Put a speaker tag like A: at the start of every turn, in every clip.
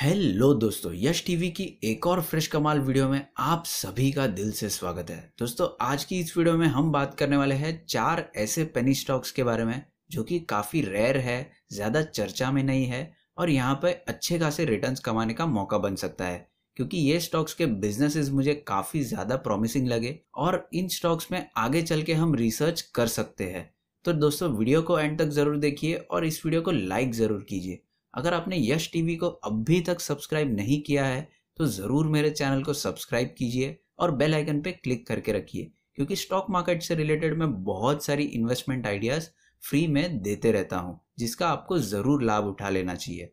A: hello दोस्तों यश TV की एक और फ्रेश कमाल वीडियो में आप सभी का दिल से स्वागत है दोस्तों आज की इस वीडियो में हम बात करने वाले हैं चार ऐसे पेनी स्टॉक्स के बारे में जो कि काफ़ी रेयर है ज़्यादा चर्चा में नहीं है और यहाँ पर अच्छे खासे रिटर्न कमाने का मौका बन सकता है क्योंकि ये स्टॉक्स के बिजनेसेस मुझे काफ़ी ज़्यादा प्रॉमिसिंग लगे और इन स्टॉक्स में आगे चल के हम रिसर्च कर सकते हैं तो दोस्तों वीडियो को एंड तक ज़रूर देखिए और इस वीडियो को लाइक ज़रूर कीजिए अगर आपने यश टीवी को अभी तक सब्सक्राइब नहीं किया है तो ज़रूर मेरे चैनल को सब्सक्राइब कीजिए और बेल आइकन पे क्लिक करके रखिए क्योंकि स्टॉक मार्केट से रिलेटेड मैं बहुत सारी इन्वेस्टमेंट आइडियाज़ फ्री में देते रहता हूं जिसका आपको ज़रूर लाभ उठा लेना चाहिए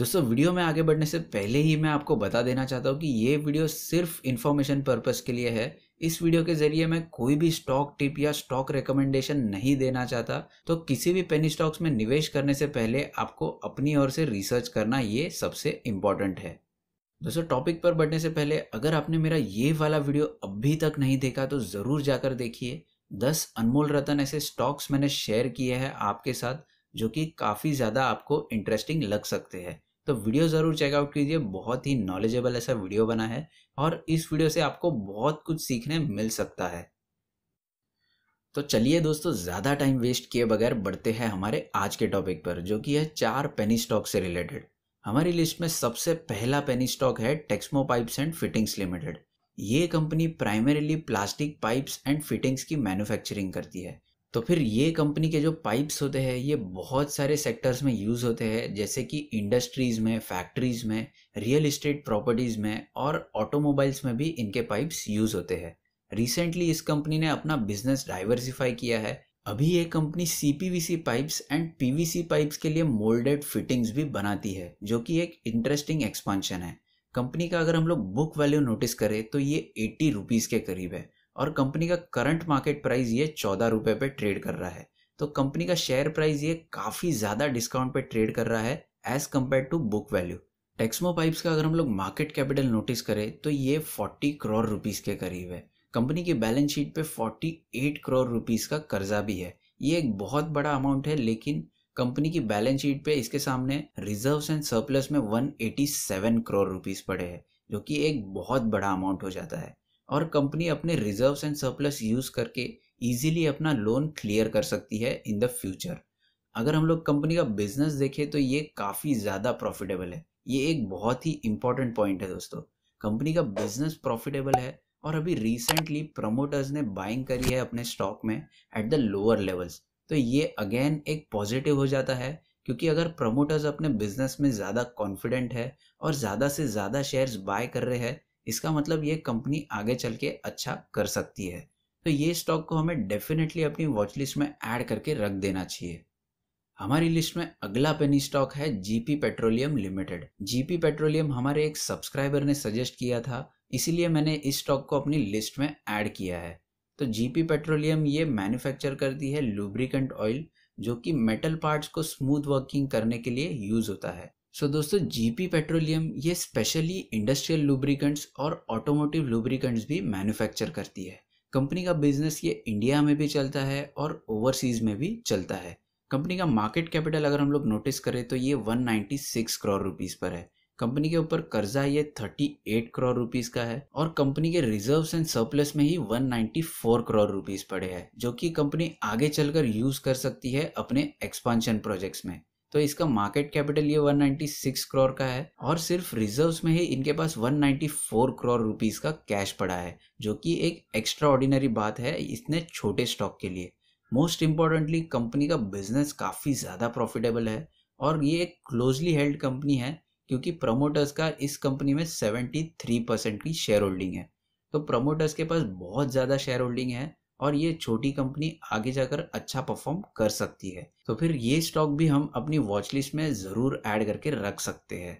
A: दोस्तों वीडियो में आगे बढ़ने से पहले ही मैं आपको बता देना चाहता हूं कि ये वीडियो सिर्फ इन्फॉर्मेशन पर्पज के लिए है इस वीडियो के जरिए मैं कोई भी स्टॉक टिप या स्टॉक रिकमेंडेशन नहीं देना चाहता तो किसी भी पेनी स्टॉक्स में निवेश करने से पहले आपको अपनी ओर से रिसर्च करना ये सबसे इम्पॉर्टेंट है दोस्तों टॉपिक पर बढ़ने से पहले अगर आपने मेरा ये वाला वीडियो अभी तक नहीं देखा तो ज़रूर जाकर देखिए दस अनमोल रतन ऐसे स्टॉक्स मैंने शेयर किए हैं आपके साथ जो कि काफ़ी ज़्यादा आपको इंटरेस्टिंग लग सकते हैं तो वीडियो ज़रूर चेकआउट कीजिए बहुत ही नॉलेजेबल ऐसा वीडियो बना है और इस वीडियो से आपको बहुत कुछ सीखने मिल सकता है तो चलिए दोस्तों ज़्यादा टाइम वेस्ट किए बगैर बढ़ते हैं हमारे आज के टॉपिक पर जो कि है चार पेनी स्टॉक से रिलेटेड हमारी लिस्ट में सबसे पहला पेनी स्टॉक है Texmo pipes and fittings limited ये कंपनी primarily plastic pipes and fittings की मैन्युफैक्चरिंग करती है तो फिर ये कंपनी के जो पाइप्स होते हैं ये बहुत सारे सेक्टर्स में यूज़ होते हैं जैसे कि इंडस्ट्रीज़ में फैक्ट्रीज़ में रियल इस्टेट प्रॉपर्टीज़ में और ऑटोमोबाइल्स में भी इनके पाइप्स यूज़ होते हैं रिसेंटली इस कंपनी ने अपना बिजनेस डाइवर्सिफाई किया है अभी ये company C P V C pipes and P V C pipes के लिए मोल्डेड फिटिंग्स भी बनाती है जो कि एक इंटरेस्टिंग एक्सपांशन है कंपनी का अगर हम लोग बुक वैल्यू नोटिस करें तो ये एट्टी रुपीज़ के करीब है और कंपनी का करंट मार्केट प्राइस ये चौदह रुपये पे ट्रेड कर रहा है तो कंपनी का शेयर प्राइस ये काफ़ी ज़्यादा डिस्काउंट पे ट्रेड कर रहा है as compare to book value Texmo pipes का अगर हम लोग मार्केट कैपिटल नोटिस करें तो ये 40 करोड़ रुपीज़ के करीब है कंपनी की बैलेंस शीट पे 48 करोड़ रुपीज़ का कर्जा भी है ये एक बहुत बड़ा अमाउंट है लेकिन कंपनी की बैलेंस शीट पे इसके सामने रिजर्व्स एंड सरप्लस में 187 करोड़ रुपीज पड़े हैं जो कि एक बहुत बड़ा अमाउंट हो जाता है और कंपनी अपने रिजर्व्स एंड सरप्लस यूज़ करके ईजिली अपना लोन क्लियर कर सकती है इन द फ्यूचर अगर हम लोग कंपनी का बिजनेस देखें तो ये काफ़ी ज़्यादा प्रॉफिटेबल है ये एक बहुत ही इंपॉर्टेंट पॉइंट है दोस्तों कंपनी का बिजनेस प्रॉफिटेबल है और अभी रिसेंटली प्रमोटर्स ने बाइंग करी है अपने स्टॉक में एट द लोअर लेवल्स तो ये अगेन एक पॉजिटिव हो जाता है क्योंकि अगर प्रमोटर्स अपने बिजनेस में ज़्यादा कॉन्फिडेंट है और ज़्यादा से ज़्यादा शेयर्स बाय कर रहे हैं इसका मतलब ये कंपनी आगे चल के अच्छा कर सकती है तो ये स्टॉक को हमें डेफिनेटली अपनी वॉच लिस्ट में ऐड करके रख देना चाहिए हमारी लिस्ट में अगला पेनी स्टॉक है GP petroleum limited GP petroleum हमारे एक सब्सक्राइबर ने सजेस्ट किया था इसीलिए मैंने इस स्टॉक को अपनी लिस्ट में ऐड किया है तो जीपी पेट्रोलियम ये मैन्युफैक्चर करती है लुब्रिकेंट ऑयल जो कि मेटल पार्ट्स को स्मूथ वर्किंग करने के लिए यूज होता है सो so, दोस्तों जीपी पेट्रोलियम ये स्पेशली इंडस्ट्रियल लुब्रिकेंट्स और ऑटोमोटिव लुब्रिकेंट्स भी मैन्युफैक्चर करती है कंपनी का बिजनेस ये इंडिया में भी चलता है और ओवरसीज में भी चलता है कंपनी का मार्केट कैपिटल अगर हम लोग नोटिस करें तो ये 196 करोड़ रुपीस पर है कंपनी के ऊपर कर्जा ये 38 करोड़ रुपीस का है और कंपनी के रिजर्व्स एंड सरप्लस में ही 194 करोड़ रुपीस पड़े हैं जो कि कंपनी आगे चलकर यूज कर सकती है अपने एक्सपांशन प्रोजेक्ट्स में तो इसका मार्केट कैपिटल ये 196 करोड़ का है और सिर्फ रिजर्व्स में ही इनके पास 194 करोड़ रुपीस का कैश पड़ा है जो कि एक एक्स्ट्रा ऑर्डिनरी बात है इतने छोटे स्टॉक के लिए मोस्ट इम्पॉर्टेंटली कंपनी का बिजनेस काफ़ी ज़्यादा प्रॉफिटेबल है और ये एक क्लोजली हेल्ड कंपनी है क्योंकि प्रमोटर्स का इस कंपनी में 73 परसेंट की शेयर होल्डिंग है तो प्रमोटर्स के पास बहुत ज़्यादा शेयर होल्डिंग है और ये छोटी कंपनी आगे जाकर अच्छा परफॉर्म कर सकती है तो फिर ये स्टॉक भी हम अपनी वॉचलिस्ट में ज़रूर ऐड करके रख सकते हैं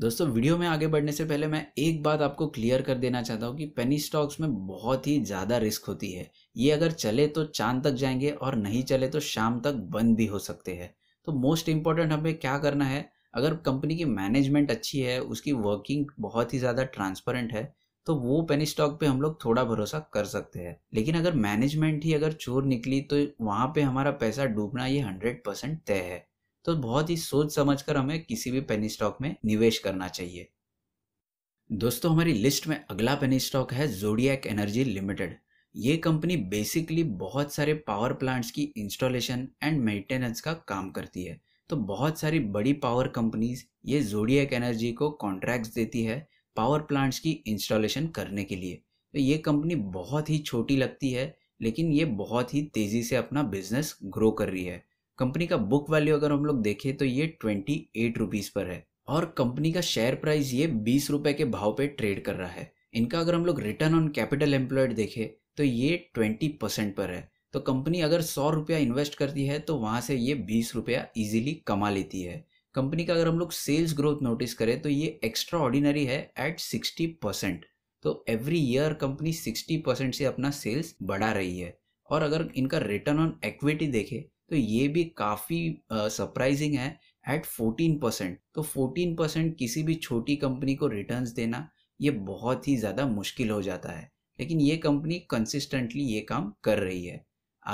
A: दोस्तों वीडियो में आगे बढ़ने से पहले मैं एक बात आपको क्लियर कर देना चाहता हूँ कि पेनी स्टॉक्स में बहुत ही ज़्यादा रिस्क होती है ये अगर चले तो चांद तक जाएंगे और नहीं चले तो शाम तक बंद भी हो सकते हैं तो मोस्ट इम्पॉर्टेंट हमें क्या करना है अगर कंपनी की मैनेजमेंट अच्छी है उसकी वर्किंग बहुत ही ज़्यादा ट्रांसपेरेंट है तो वो पेनी स्टॉक पे हम लोग थोड़ा भरोसा कर सकते हैं लेकिन अगर मैनेजमेंट ही अगर चोर निकली तो वहाँ पे हमारा पैसा डूबना ये हंड्रेड परसेंट तय है तो बहुत ही सोच समझ कर हमें किसी भी पेनी स्टॉक में निवेश करना चाहिए दोस्तों हमारी लिस्ट में अगला पेनी स्टॉक है जोडियक एनर्जी लिमिटेड ये कंपनी बेसिकली बहुत सारे पावर प्लांट्स की इंस्टॉलेशन एंड मेंटेनेंस का काम करती है तो बहुत सारी बड़ी पावर कंपनीज ये जोडियक एनर्जी को कॉन्ट्रैक्ट्स देती है पावर प्लांट्स की इंस्टॉलेशन करने के लिए तो ये कंपनी बहुत ही छोटी लगती है लेकिन ये बहुत ही तेज़ी से अपना बिजनेस ग्रो कर रही है कंपनी का बुक वैल्यू अगर हम लोग देखें तो ये ट्वेंटी एट रुपीज़ पर है और कंपनी का शेयर प्राइस ये बीस रुपये के भाव पे ट्रेड कर रहा है इनका अगर हम लोग रिटर्न ऑन कैपिटल एम्प्लॉयड देखें तो ये ट्वेंटी परसेंट पर है तो कंपनी अगर सौ रुपया इन्वेस्ट करती है तो वहाँ से ये बीस रुपया ईजिली कमा लेती है कंपनी का अगर हम लोग सेल्स ग्रोथ नोटिस करें तो ये एक्स्ट्रा ऑर्डिनरी है एट सिक्सटी परसेंट तो every year company sixty percent से अपना सेल्स बढ़ा रही है और अगर इनका रिटर्न ऑन एक्विटी देखें तो ये भी काफ़ी सरप्राइजिंग है एट फोर्टीन परसेंट तो फोर्टीन परसेंट किसी भी छोटी कंपनी को रिटर्न्स देना ये बहुत ही ज़्यादा मुश्किल हो जाता है लेकिन ये कंपनी कंसिस्टेंटली ये काम कर रही है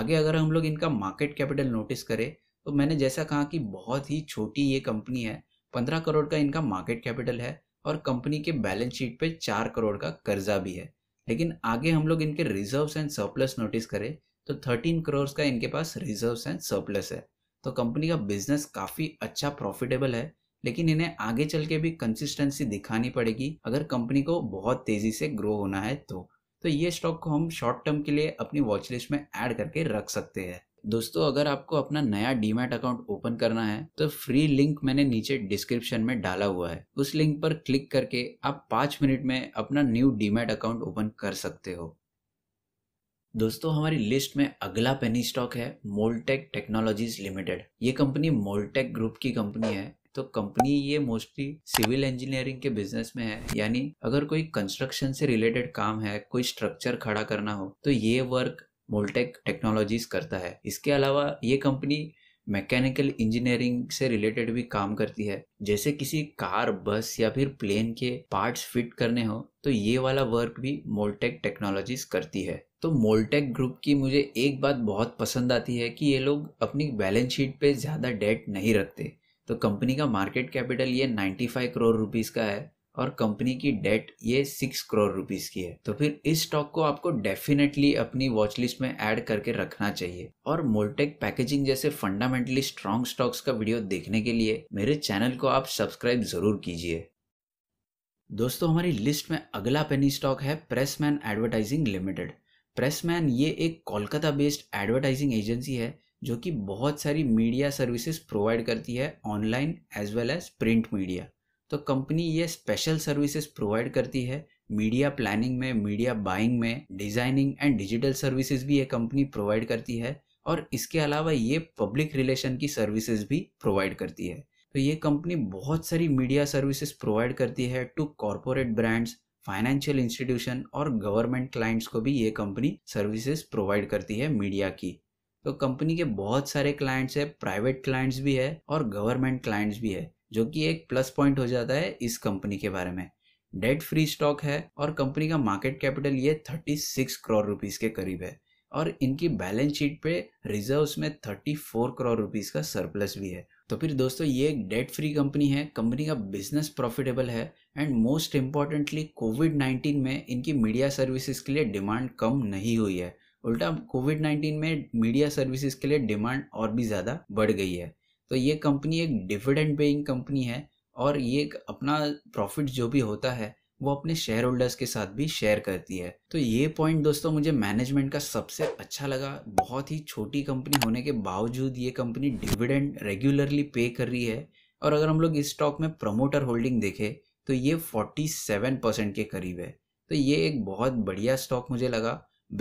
A: आगे अगर हम लोग इनका मार्केट कैपिटल नोटिस करें तो मैंने जैसा कहा कि बहुत ही छोटी ये कंपनी है पंद्रह करोड़ का इनका मार्केट कैपिटल है और कंपनी के बैलेंस शीट पे चार करोड़ का कर्जा भी है लेकिन आगे हम लोग इनके रिजर्व एंड सरप्लस नोटिस करें तो थर्टीन करोड़ का इनके पास रिजर्व एंड सरप्लस है तो कंपनी का बिजनेस काफ़ी अच्छा प्रॉफिटेबल है लेकिन इन्हें आगे चल के भी कंसिस्टेंसी दिखानी पड़ेगी अगर कंपनी को बहुत तेज़ी से ग्रो होना है तो तो ये स्टॉक को हम शॉर्ट टर्म के लिए अपनी वॉचलिस्ट में ऐड करके रख सकते हैं दोस्तों अगर आपको अपना नया डीमैट अकाउंट ओपन करना है तो फ्री लिंक मैंने नीचे डिस्क्रिप्शन में डाला हुआ है उस लिंक पर क्लिक करके आप पांच मिनट में अपना न्यू डीमैट अकाउंट ओपन कर सकते हो दोस्तों हमारी लिस्ट में अगला पेनी स्टॉक है मोलटेक टेक्नोलॉजीज लिमिटेड ये कंपनी मोलटेक ग्रुप की कंपनी है तो कंपनी ये मोस्टली सिविल इंजीनियरिंग के बिजनेस में है यानी अगर कोई कंस्ट्रक्शन से रिलेटेड काम है कोई स्ट्रक्चर खड़ा करना हो तो ये वर्क मोल्टेक टेक्नोलॉजीज करता है इसके अलावा ये कंपनी मैकेनिकल इंजीनियरिंग से रिलेटेड भी काम करती है जैसे किसी कार बस या फिर प्लेन के पार्ट्स फिट करने हो तो ये वाला वर्क भी मोल्टेक टेक्नोलॉजीज करती है तो मोल्टेक ग्रुप की मुझे एक बात बहुत पसंद आती है कि ये लोग अपनी बैलेंस शीट पे ज़्यादा डेट नहीं रखते तो कंपनी का मार्केट कैपिटल ये 95 करोड़ रुपीज़ का है और कंपनी की डेट ये सिक्स करोड़ रुपीस की है तो फिर इस स्टॉक को आपको डेफिनेटली अपनी वॉच लिस्ट में ऐड करके रखना चाहिए और मोल्टेक पैकेजिंग जैसे फंडामेंटली स्ट्रॉन्ग स्टॉक्स का वीडियो देखने के लिए मेरे चैनल को आप सब्सक्राइब जरूर कीजिए दोस्तों हमारी लिस्ट में अगला पेनी स्टॉक है प्रेसमैन एडवर्टाइजिंग लिमिटेड प्रेसमैन ये एक कोलकाता बेस्ड एडवर्टाइजिंग एजेंसी है जो कि बहुत सारी मीडिया सर्विसेज प्रोवाइड करती है online as well as print media तो कंपनी ये स्पेशल सर्विसेज प्रोवाइड करती है मीडिया प्लानिंग में मीडिया बाइंग में डिजाइनिंग एंड डिजिटल सर्विसेज भी ये कंपनी प्रोवाइड करती है और इसके अलावा ये पब्लिक रिलेशन की सर्विसेज भी प्रोवाइड करती है तो ये कंपनी बहुत सारी मीडिया सर्विसेज प्रोवाइड करती है to corporate brands financial institution और गवर्नमेंट क्लाइंट्स को भी ये कंपनी सर्विसेज प्रोवाइड करती है मीडिया की तो कंपनी के बहुत सारे क्लाइंट्स है प्राइवेट क्लाइंट्स भी है और गवर्नमेंट क्लाइंट्स भी है जो कि एक प्लस पॉइंट हो जाता है इस कंपनी के बारे में डेट फ्री स्टॉक है और कंपनी का मार्केट कैपिटल ये थर्टी सिक्स करोड़ रुपीस के करीब है और इनकी बैलेंस शीट पे रिजर्व्स में फोर करोड़ रुपीस का सरप्लस भी है तो फिर दोस्तों ये एक डेट फ्री कंपनी है कंपनी का बिजनेस प्रॉफिटेबल है and most importantly Covid nineteen में इनकी मीडिया सर्विसेज के लिए डिमांड कम नहीं हुई है उल्टा कोविड नाइन्टीन में मीडिया सर्विसेज के लिए डिमांड और भी ज़्यादा बढ़ गई है तो ये कंपनी एक डिविडेंड पेइंग कंपनी है और ये अपना प्रॉफिट जो भी होता है वो अपने शेयर होल्डर्स के साथ भी शेयर करती है तो ये पॉइंट दोस्तों मुझे मैनेजमेंट का सबसे अच्छा लगा बहुत ही छोटी कंपनी होने के बावजूद ये कंपनी डिविडेंड रेगुलरली पे कर रही है और अगर हम लोग इस स्टॉक में प्रमोटर होल्डिंग देखें तो ये 47 परसेंट के करीब है तो ये एक बहुत बढ़िया स्टॉक मुझे लगा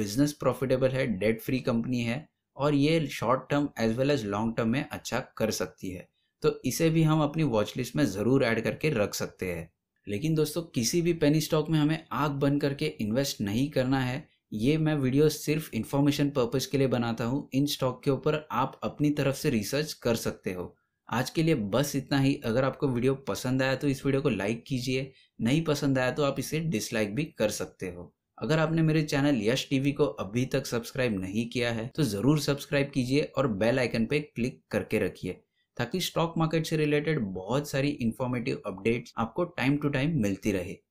A: बिजनेस प्रॉफिटेबल है डेट फ्री कंपनी है और ये short term as well as long term में अच्छा कर सकती है तो इसे भी हम अपनी वॉच लिस्ट में ज़रूर ऐड करके रख सकते हैं लेकिन दोस्तों किसी भी पेनी स्टॉक में हमें आग बन करके इन्वेस्ट नहीं करना है ये मैं वीडियो सिर्फ इन्फॉर्मेशन पर्पज़ के लिए बनाता हूँ इन स्टॉक के ऊपर आप अपनी तरफ से रिसर्च कर सकते हो आज के लिए बस इतना ही अगर आपको वीडियो पसंद आया तो इस वीडियो को लाइक कीजिए नहीं पसंद आया तो आप इसे डिसलाइक भी कर सकते हो अगर आपने मेरे चैनल यश टीवी को अभी तक सब्सक्राइब नहीं किया है तो ज़रूर सब्सक्राइब कीजिए और बेल आइकन पे क्लिक करके रखिए ताकि स्टॉक मार्केट से रिलेटेड बहुत सारी इन्फॉर्मेटिव अपडेट्स आपको टाइम टू टाइम मिलती रहे